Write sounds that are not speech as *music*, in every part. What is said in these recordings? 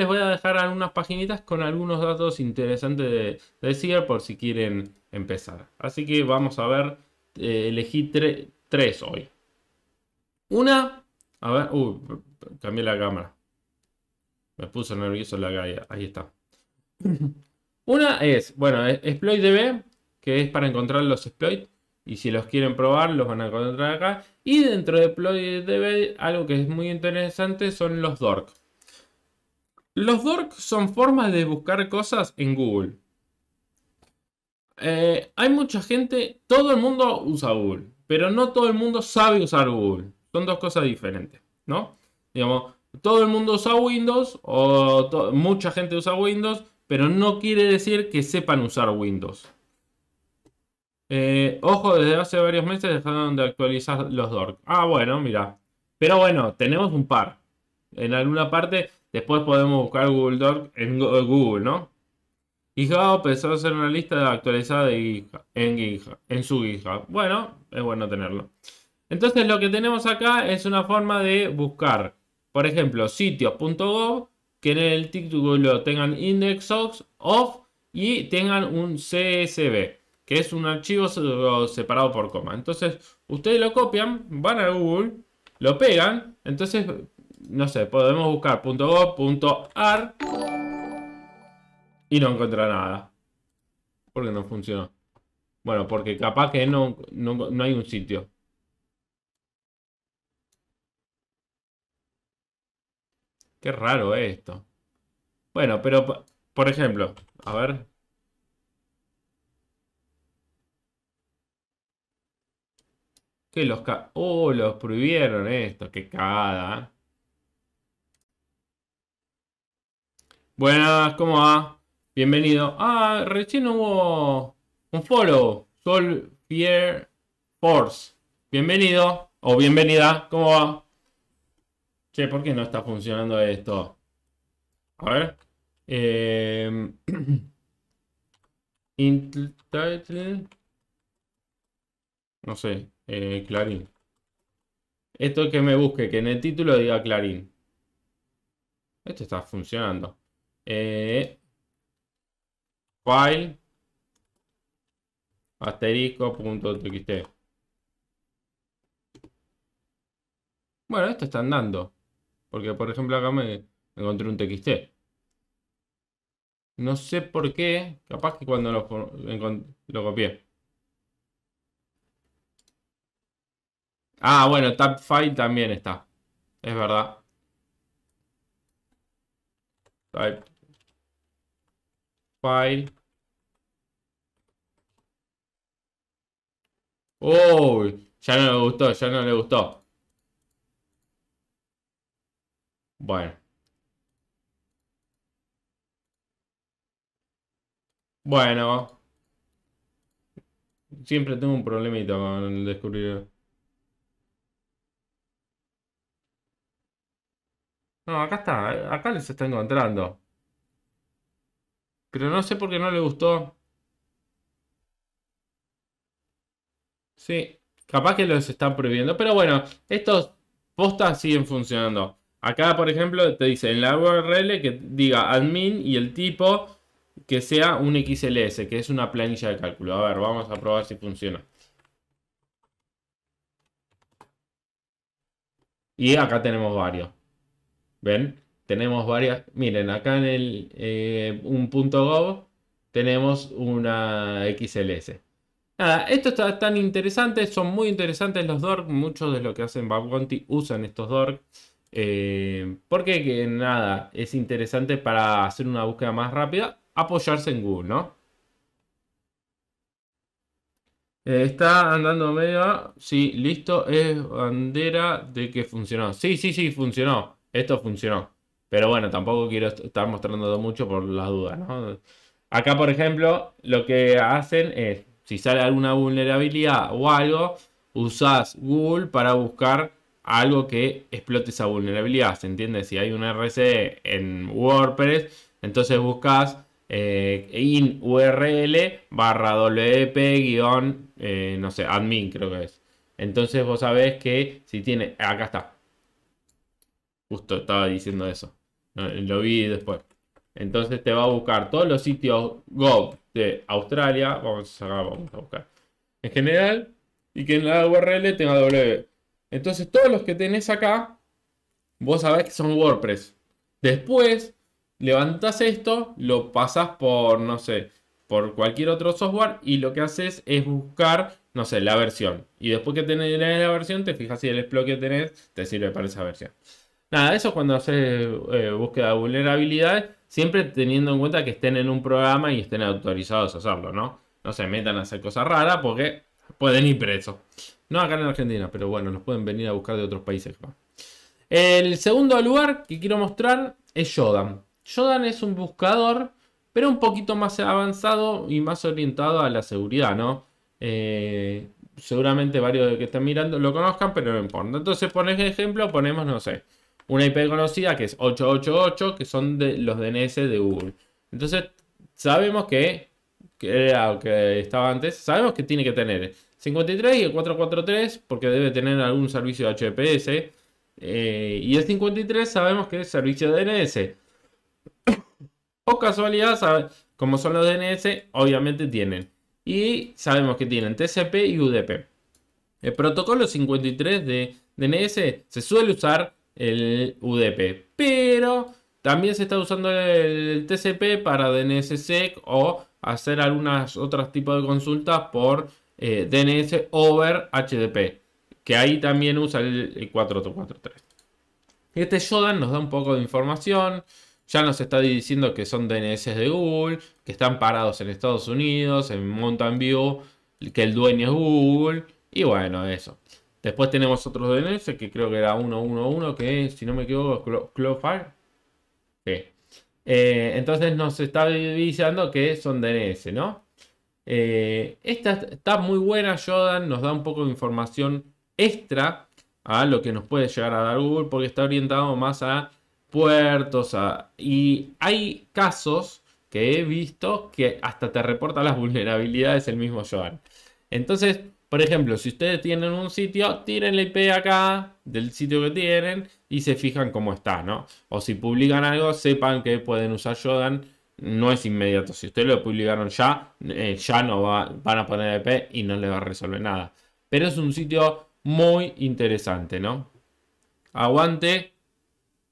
les voy a dejar algunas paginitas con algunos datos interesantes de, de por si quieren empezar. Así que vamos a ver, eh, elegí tres hoy. Una, a ver, uh, cambié la cámara. Me puso nervioso la calle ahí está. *laughs* Una es, bueno, ExploitDB, que es para encontrar los exploits. Y si los quieren probar, los van a encontrar acá. Y dentro de exploit-db algo que es muy interesante son los dorks. Los dorks son formas de buscar cosas en Google. Eh, hay mucha gente, todo el mundo usa Google, pero no todo el mundo sabe usar Google. Son dos cosas diferentes, ¿no? Digamos, todo el mundo usa Windows o mucha gente usa Windows, pero no quiere decir que sepan usar Windows. Eh, ojo, desde hace varios meses dejaron de actualizar los dorks. Ah, bueno, mira. Pero bueno, tenemos un par. En alguna parte Después podemos buscar Google Doc en eh, Google, ¿no? Y empezó a hacer una lista actualizada de en, en su GitHub. Bueno, es bueno tenerlo. Entonces lo que tenemos acá es una forma de buscar, por ejemplo, sitios.gov, que en el título tengan index of y tengan un CSV, que es un archivo separado por coma. Entonces ustedes lo copian, van a Google, lo pegan, entonces no sé, podemos buscar .gov.ar y no encontrar nada. Porque no funcionó. Bueno, porque capaz que no, hay un sitio. Qué raro esto. Bueno, pero por ejemplo, a ver. Que los... Ca oh, los prohibieron esto. Qué cagada. ¿eh? Buenas, ¿cómo va? Bienvenido. Ah, recién hubo un follow. Sol Fear Force. Bienvenido o bienvenida. ¿Cómo va? Che, ¿por qué no está funcionando esto? A ver. Eh... *clears throat* No sé, eh, Clarín. Esto es que me busque, que en el título diga Clarín. Esto está funcionando eh, file asterisco.txt. Bueno, esto está andando. Porque, por ejemplo, acá me encontré un txt. No sé por qué. Capaz que cuando lo, copié. Ah, bueno, tab file también está. Es verdad. Type file. Uy, ya no le gustó, ya no le gustó. Bueno. Bueno. Siempre tengo un problemito con el descubrir. No, acá está, acá les está encontrando. Pero no sé por qué no le gustó. Sí, capaz que los están prohibiendo. Pero bueno, estos postas siguen funcionando. Acá, por ejemplo, te dice en la URL que diga admin y el tipo que sea un XLS, que es una planilla de cálculo. A ver, vamos a probar si funciona. Y acá tenemos varios. ¿Ven? tenemos varias. Miren, acá en el eh, un punto .gov tenemos una XLS. Nada, esto está tan interesante, son muy interesantes los DORC, muchos de los que hacen Babgonti usan estos DORC. Eh, porque que, nada, es interesante para hacer una búsqueda más rápida, apoyarse en Google, ¿no? Eh, está andando medio. Sí, listo. Es bandera de que funcionó. Sí, sí, sí, funcionó. Esto funcionó. Pero bueno, tampoco quiero estar mostrando mucho por las dudas, ¿no? Acá, por ejemplo, lo que hacen es, si sale alguna vulnerabilidad o algo, usas Google para buscar algo que explote esa vulnerabilidad. ¿Se entiende? Si hay un RC en WordPress, entonces buscas eh, in URL barra WP guión, eh, no sé, admin creo que es. Entonces vos sabés que si tiene, acá está. Justo estaba diciendo eso. Lo vi después. Entonces te va a buscar todos los sitios Gov de Australia. Vamos a, buscar. En general. Y que en la URL tenga W. Entonces todos los que tenés acá. Vos sabés que son WordPress. Después levantas esto. Lo pasas por, no sé, por cualquier otro software. Y lo que haces es buscar, no sé, la versión. Y después que tenés la versión, te fijas si el exploit que tenés te sirve para esa versión. Nada, eso es cuando haces eh, búsqueda de vulnerabilidades, siempre teniendo en cuenta que estén en un programa y estén autorizados a hacerlo, ¿no? No se metan a hacer cosas raras porque pueden ir presos. No acá en Argentina, pero bueno, los pueden venir a buscar de otros países. El segundo lugar que quiero mostrar es Jodan. Jodan es un buscador, pero un poquito más avanzado y más orientado a la seguridad, ¿no? Eh, seguramente varios de que están mirando lo conozcan, pero no importa. Entonces, el ejemplo, ponemos, no sé, una IP conocida que es 888, que son de los DNS de Google. Entonces, sabemos que, que era lo que estaba antes, sabemos que tiene que tener 53 y el 443 porque debe tener algún servicio de HPS. Eh, y el 53 sabemos que es servicio de DNS. o casualidad, como son los DNS, obviamente tienen. Y sabemos que tienen TCP y UDP. El protocolo 53 de DNS se suele usar el UDP. Pero también se está usando el TCP para DNSSEC o hacer algunas otras tipos de consultas por eh, DNS over HTTP, Que ahí también usa el, 4243. Este Shodan nos da un poco de información. Ya nos está diciendo que son DNS de Google, que están parados en Estados Unidos, en Mountain View, que el dueño es Google. Y bueno, eso. Después tenemos otros DNS que creo que era 111, que si no me equivoco, Cloudflare. Eh, entonces nos está avisando que son DNS, ¿no? Eh, esta está muy buena, Jordan, nos da un poco de información extra a lo que nos puede llegar a dar Google, porque está orientado más a puertos. y hay casos que he visto que hasta te reporta las vulnerabilidades el mismo Jordan. Entonces, por ejemplo, si ustedes tienen un sitio, tiren la IP acá del sitio que tienen y se fijan cómo está, ¿no? O si publican algo, sepan que pueden usar Jodan. No es inmediato. Si ustedes lo publicaron ya, eh, ya no van a poner IP y no les va a resolver nada. Pero es un sitio muy interesante, ¿no? Aguante.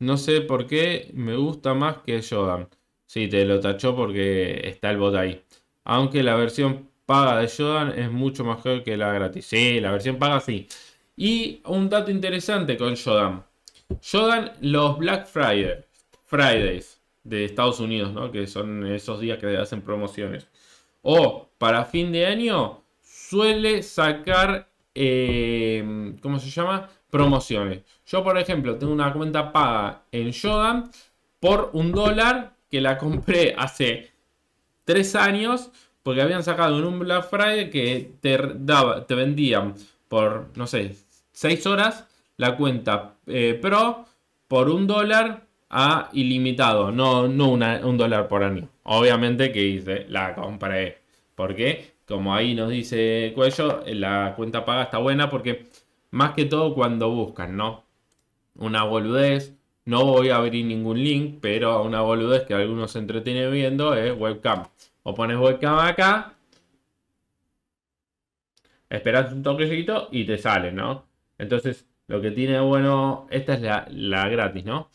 No sé por qué me gusta más que Jordan. Sí, te lo tachó porque está el bot ahí. Aunque la versión paga de Shodan es mucho mejor que la gratis. Sí, la versión paga sí. Y un dato interesante con Shodan. Shodan, los Black Friday, Fridays de Estados Unidos, ¿no? que son esos días que hacen promociones. O para fin de año suele sacar, eh, ¿cómo se llama? Promociones. Yo, por ejemplo, tengo una cuenta paga en Shodan por un dólar que la compré hace tres años porque habían sacado en un Black Friday que te, daba, te vendían por, no sé, 6 horas la cuenta eh, Pro por un dólar a ilimitado, no, no un dólar por año. Obviamente que hice, la compré. Porque, como ahí nos dice Cuello, la cuenta paga está buena porque más que todo cuando buscan, ¿no? Una boludez. No voy a abrir ningún link, pero una boludez que algunos se entretienen viendo es webcam. O pones webcam acá. Esperas un toquecito y te sale, ¿no? Entonces, lo que tiene bueno, esta es la, gratis, ¿no?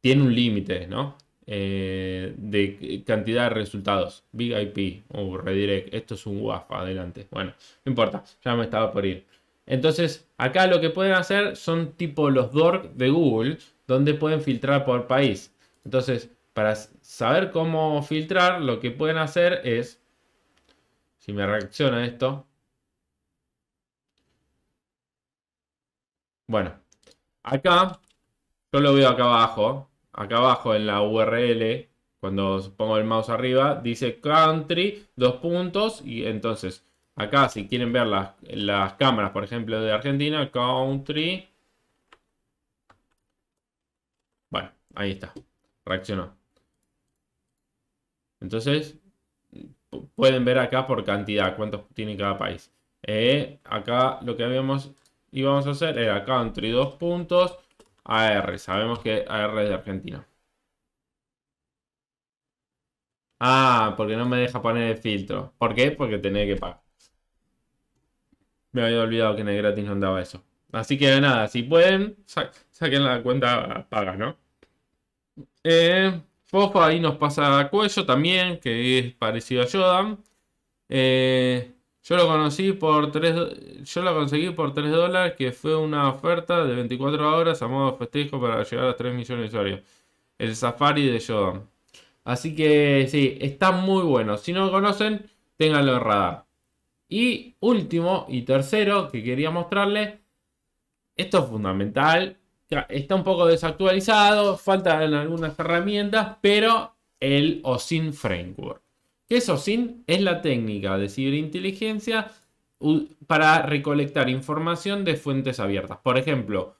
Tiene un límite, ¿no? Eh, de cantidad de resultados. Big IP o uh, redirect. Esto es un WAF, adelante. Bueno, no importa, ya me estaba por ir. Entonces, acá lo que pueden hacer son tipo los DORC de Google, donde pueden filtrar por país. Entonces, para saber cómo filtrar, lo que pueden hacer es, si me reacciona esto, bueno, acá, yo lo veo acá abajo, acá abajo en la URL, cuando pongo el mouse arriba, dice country, dos puntos, y entonces acá si quieren ver las, las cámaras, por ejemplo, de Argentina, country, bueno, ahí está, reaccionó. Entonces, pueden ver acá por cantidad cuántos tiene cada país. Eh, acá lo que habíamos íbamos a hacer era country dos puntos AR. Sabemos que AR es de Argentina. Ah, porque no me deja poner el filtro. ¿Por qué? Porque tenía que pagar. Me había olvidado que en el gratis no andaba eso. Así que nada, si pueden, saquen la cuenta paga, ¿no? Eh, ahí nos pasa a Cuello también, que es parecido a Jordan. Eh, yo lo conocí por 3, yo lo conseguí por 3 dólares, que fue una oferta de 24 horas a modo festejo para llegar a 3 millones de usuarios. El Safari de Jordan. Así que sí, está muy bueno. Si no lo conocen, ténganlo en radar. Y último y tercero que quería mostrarles, esto es fundamental está un poco desactualizado, faltan algunas herramientas, pero el OSIN Framework. ¿Qué es OSIN? Es la técnica de ciberinteligencia para recolectar información de fuentes abiertas. Por ejemplo,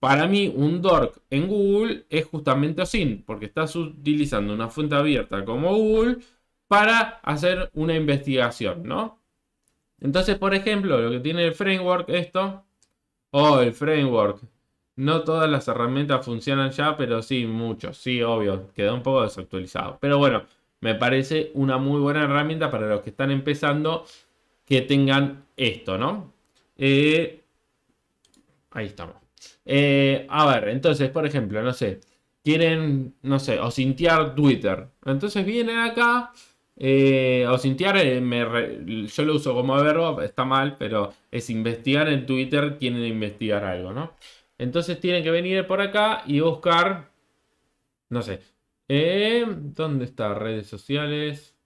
para mí un DORC en Google es justamente OSIN, porque estás utilizando una fuente abierta como Google para hacer una investigación, ¿no? Entonces, por ejemplo, lo que tiene el framework, esto, o el framework no todas las herramientas funcionan ya, pero sí, muchos. Sí, obvio, quedó un poco desactualizado. Pero bueno, me parece una muy buena herramienta para los que están empezando que tengan esto, ¿no? Eh, ahí estamos. Eh, a ver, entonces, por ejemplo, no sé, quieren, no sé, o sintiar Twitter. Entonces vienen acá, eh, o sintiar yo lo uso como verbo, está mal, pero es investigar en Twitter, quieren investigar algo, ¿no? Entonces tienen que venir por acá y buscar, no sé, em, ¿dónde está? Redes sociales,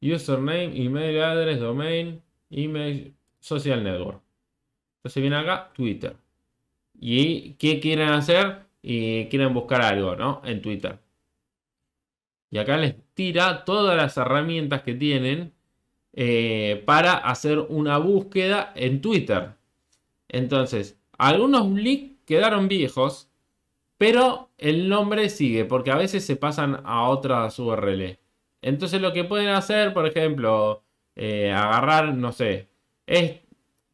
username, email address, domain, email, social network. Entonces viene acá Twitter. ¿Y qué quieren hacer? Y quieren buscar algo, ¿no? En Twitter. Y acá les tira todas las herramientas que tienen eh, para hacer una búsqueda en Twitter. Entonces, algunos leaks quedaron viejos, pero el nombre sigue, porque a veces se pasan a otras URL. Entonces lo que pueden hacer, por ejemplo, eh, agarrar, no sé, es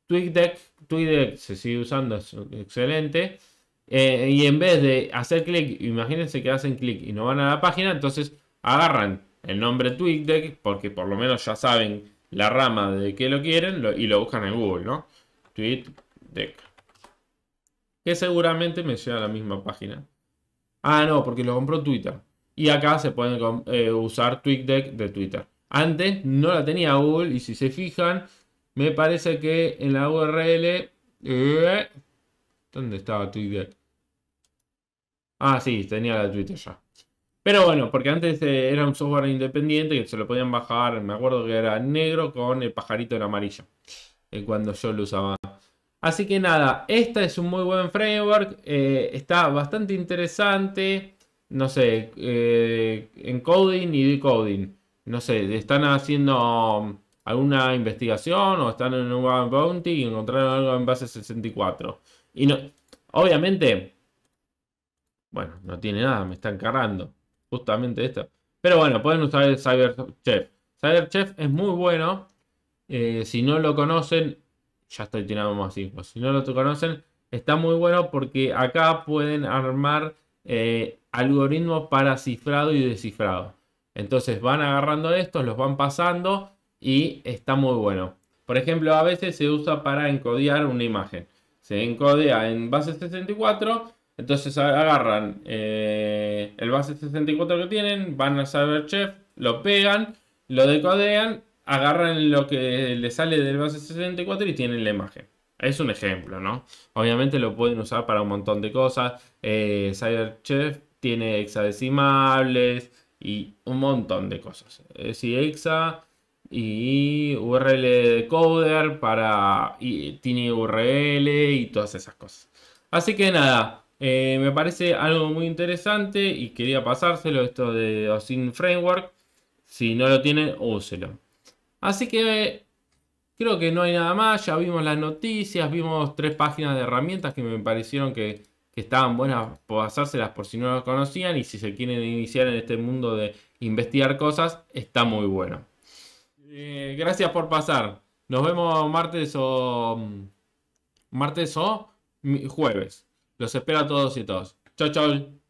TweetDeck, TweetDeck se sigue usando, es excelente. Eh, y en vez de hacer clic, imagínense que hacen clic y no van a la página, entonces agarran el nombre TweetDeck, porque por lo menos ya saben la rama de que lo quieren y lo buscan en Google, ¿no? TweetDeck que seguramente me sea a la misma página. Ah, no, porque lo compró Twitter. Y acá se puede eh, usar TweetDeck de Twitter. Antes no la tenía Google y si se fijan, me parece que en la URL... Eh, ¿Dónde estaba Twitter? Ah, sí, tenía la Twitter ya. Pero bueno, porque antes eh, era un software independiente que se lo podían bajar. Me acuerdo que era negro con el pajarito en amarillo. cuando yo lo usaba Así que nada, Este es un muy buen framework, eh, está bastante interesante, no sé, eh, encoding y decoding. No sé, están haciendo um, alguna investigación o están en un bounty y encontraron algo en base 64. Y no, obviamente, bueno, no tiene nada, me está cargando justamente esto. Pero bueno, pueden usar el CyberChef. CyberChef es muy bueno. Eh, si no lo conocen, ya estoy tirando más Si no lo conocen, está muy bueno porque acá pueden armar eh, algoritmos para cifrado y descifrado. Entonces van agarrando estos, los van pasando y está muy bueno. Por ejemplo, a veces se usa para encodear una imagen. Se encodea en base 64, entonces agarran eh, el base 64 que tienen, van a CyberChef, lo pegan, lo decodean agarran lo que le sale del base 64 y tienen la imagen. Es un ejemplo, ¿no? Obviamente lo pueden usar para un montón de cosas. Eh, CyberChef tiene hexadecimables y un montón de cosas. Es decir, hexa y URL decoder para tiene URL y todas esas cosas. Así que nada, eh, me parece algo muy interesante y quería pasárselo esto de OSIN Framework. Si no lo tienen, úselo. Así que creo que no hay nada más. Ya vimos las noticias, vimos tres páginas de herramientas que me parecieron que, estaban buenas por hacérselas por si no las conocían y si se quieren iniciar en este mundo de investigar cosas, está muy bueno. Eh, gracias por pasar. Nos vemos martes o martes o jueves. Los espero a todos y todas. Chao, chao.